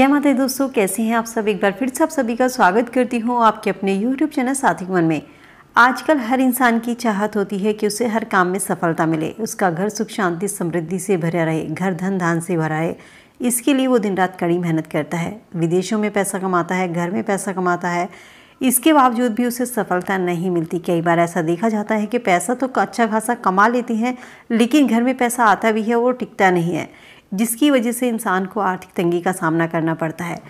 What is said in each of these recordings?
जय माता दोस्तों कैसे हैं आप सब एक बार फिर से आप सभी का स्वागत करती हूँ आपके अपने YouTube चैनल साथिक मन में आजकल हर इंसान की चाहत होती है कि उसे हर काम में सफलता मिले उसका घर सुख शांति समृद्धि से भरा रहे घर धन धान से भरा रहे इसके लिए वो दिन रात कड़ी मेहनत करता है विदेशों में पैसा कमाता है घर में पैसा कमाता है इसके बावजूद भी उसे सफलता नहीं मिलती कई बार ऐसा देखा जाता है कि पैसा तो अच्छा खासा कमा लेती हैं लेकिन घर में पैसा आता भी है वो टिकता नहीं है जिसकी वजह से इंसान को आर्थिक तंगी का सामना करना पड़ता है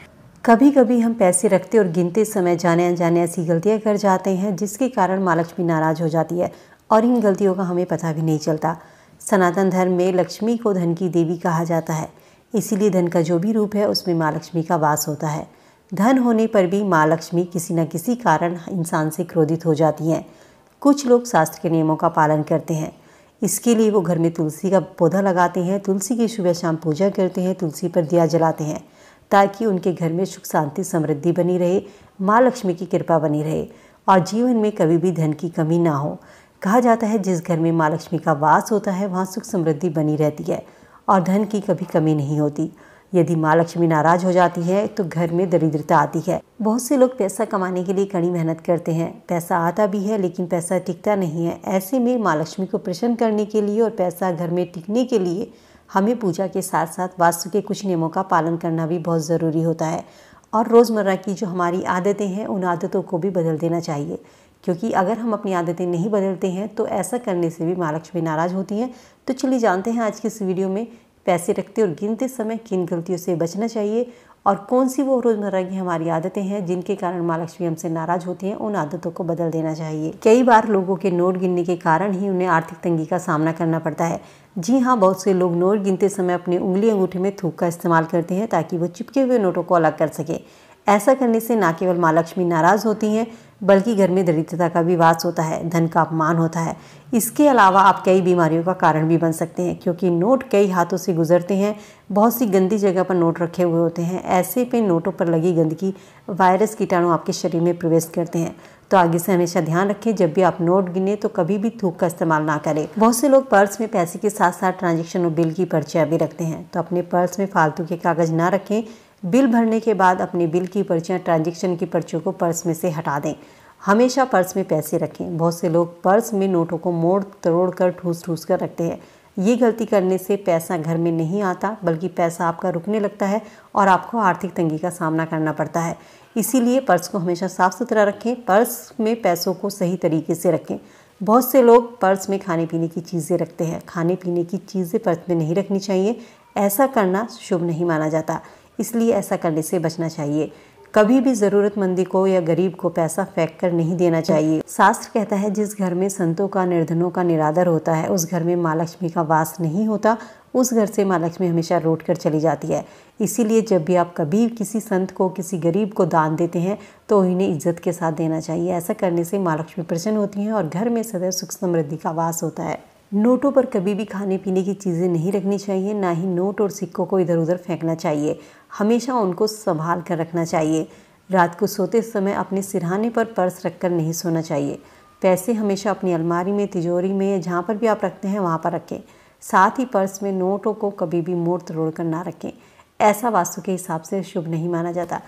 कभी कभी हम पैसे रखते और गिनते समय जाने अनजाने ऐसी गलतियाँ कर जाते हैं जिसके कारण माँ लक्ष्मी नाराज़ हो जाती है और इन गलतियों का हमें पता भी नहीं चलता सनातन धर्म में लक्ष्मी को धन की देवी कहा जाता है इसीलिए धन का जो भी रूप है उसमें माँ लक्ष्मी का वास होता है धन होने पर भी माँ लक्ष्मी किसी न किसी कारण इंसान से क्रोधित हो जाती हैं कुछ लोग शास्त्र के नियमों का पालन करते हैं इसके लिए वो घर में तुलसी का पौधा लगाते हैं तुलसी की सुबह शाम पूजा करते हैं तुलसी पर दिया जलाते हैं ताकि उनके घर में सुख शांति समृद्धि बनी रहे माँ लक्ष्मी की कृपा बनी रहे और जीवन में कभी भी धन की कमी ना हो कहा जाता है जिस घर में माँ लक्ष्मी का वास होता है वहाँ सुख समृद्धि बनी रहती है और धन की कभी कमी नहीं होती यदि माँ लक्ष्मी नाराज हो जाती है तो घर में दरिद्रता आती है बहुत से लोग पैसा कमाने के लिए कड़ी मेहनत करते हैं पैसा आता भी है लेकिन पैसा टिकता नहीं है ऐसे में माँ लक्ष्मी को प्रसन्न करने के लिए और पैसा घर में टिकने के लिए हमें पूजा के साथ साथ वास्तु के कुछ नियमों का पालन करना भी बहुत ज़रूरी होता है और रोज़मर्रा की जो हमारी आदतें हैं उन आदतों को भी बदल देना चाहिए क्योंकि अगर हम अपनी आदतें नहीं बदलते हैं तो ऐसा करने से भी माँ लक्ष्मी नाराज़ होती हैं तो चलिए जानते हैं आज के इस वीडियो में पैसे रखते और गिनते समय किन गलतियों से बचना चाहिए और कौन सी वो रोज़मर्रा की हमारी आदतें हैं जिनके कारण माँ लक्ष्मी हमसे नाराज़ होती हैं उन आदतों को बदल देना चाहिए कई बार लोगों के नोट गिनने के कारण ही उन्हें आर्थिक तंगी का सामना करना पड़ता है जी हाँ बहुत से लोग नोट गिनते समय अपने उंगली अंगूठे में थूक का इस्तेमाल करते हैं ताकि वो चिपके हुए नोटों को अलग कर सकें ऐसा करने से ना केवल माँ लक्ष्मी नाराज़ होती हैं बल्कि घर में दरिद्रता का भी वास होता है धन का अपमान होता है इसके अलावा आप कई बीमारियों का कारण भी बन सकते हैं क्योंकि नोट कई हाथों से गुजरते हैं बहुत सी गंदी जगह पर नोट रखे हुए होते हैं ऐसे पे नोटों पर लगी गंदगी वायरस कीटाणु आपके शरीर में प्रवेश करते हैं तो आगे से हमेशा ध्यान रखें जब भी आप नोट गिने तो कभी भी थूक का इस्तेमाल ना करें बहुत से लोग पर्स में पैसे के साथ साथ ट्रांजेक्शन और बिल की पर्चियाँ भी रखते हैं तो अपने पर्स में फालतू के कागज़ ना रखें बिल भरने के बाद अपने बिल की पर्चियाँ ट्रांजेक्शन की पर्चियों को पर्स में से हटा दें हमेशा पर्स में पैसे रखें बहुत से लोग पर्स में नोटों को मोड़ तोड़ कर ठूस ठूस कर रखते हैं ये गलती करने से पैसा घर में नहीं आता बल्कि पैसा आपका रुकने लगता है और आपको आर्थिक तंगी का सामना करना पड़ता है इसीलिए पर्स को हमेशा साफ़ सुथरा रखें पर्स में पैसों को सही तरीके से रखें बहुत से लोग पर्स में खाने पीने की चीज़ें रखते हैं खाने पीने की चीज़ें पर्स में नहीं रखनी चाहिए ऐसा करना शुभ नहीं माना जाता इसलिए ऐसा करने से बचना चाहिए कभी भी ज़रूरतमंदी को या गरीब को पैसा फेंक कर नहीं देना चाहिए शास्त्र कहता है जिस घर में संतों का निर्धनों का निरादर होता है उस घर में माँ लक्ष्मी का वास नहीं होता उस घर से माँ लक्ष्मी हमेशा रोट कर चली जाती है इसीलिए जब भी आप कभी किसी संत को किसी गरीब को दान देते हैं तो इन्हें इज्जत के साथ देना चाहिए ऐसा करने से माँ लक्ष्मी प्रसन्न होती हैं और घर में सदैव सुख समृद्धि का वास होता है नोटों पर कभी भी खाने पीने की चीज़ें नहीं रखनी चाहिए ना ही नोट और सिक्कों को इधर उधर फेंकना चाहिए हमेशा उनको संभाल कर रखना चाहिए रात को सोते समय अपने सिरहाने पर पर्स रखकर नहीं सोना चाहिए पैसे हमेशा अपनी अलमारी में तिजोरी में या जहाँ पर भी आप रखते हैं वहाँ पर रखें साथ ही पर्स में नोटों को कभी भी मोड़ तोड़ कर ना रखें ऐसा वास्तु के हिसाब से शुभ नहीं माना जाता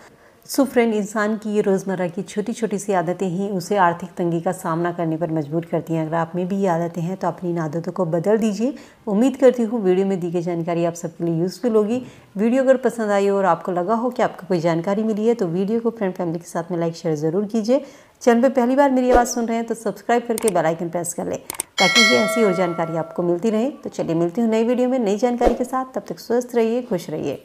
सो फ्रेंड इंसान की ये रोज़मर्रा की छोटी छोटी सी आदतें ही उसे आर्थिक तंगी का सामना करने पर मजबूर करती हैं अगर आप में भी ये आदतें हैं तो अपनी इन आदतों को बदल दीजिए उम्मीद करती हूँ वीडियो में दी गई जानकारी आप सबके लिए यूज़फुल होगी वीडियो अगर पसंद आई हो और आपको लगा हो कि आपको कोई जानकारी मिली है तो वीडियो को फ्रेंड फैमिली के साथ में लाइक शेयर ज़रूर कीजिए चैनल पर पहली बार मेरी आवाज़ सुन रहे हैं तो सब्सक्राइब करके बेलाइकन प्रेस कर लें ताकि ये ऐसी और जानकारी आपको मिलती रहे तो चलिए मिलती हूँ नई वीडियो में नई जानकारी के साथ तब तक स्वस्थ रहिए खुश रहिए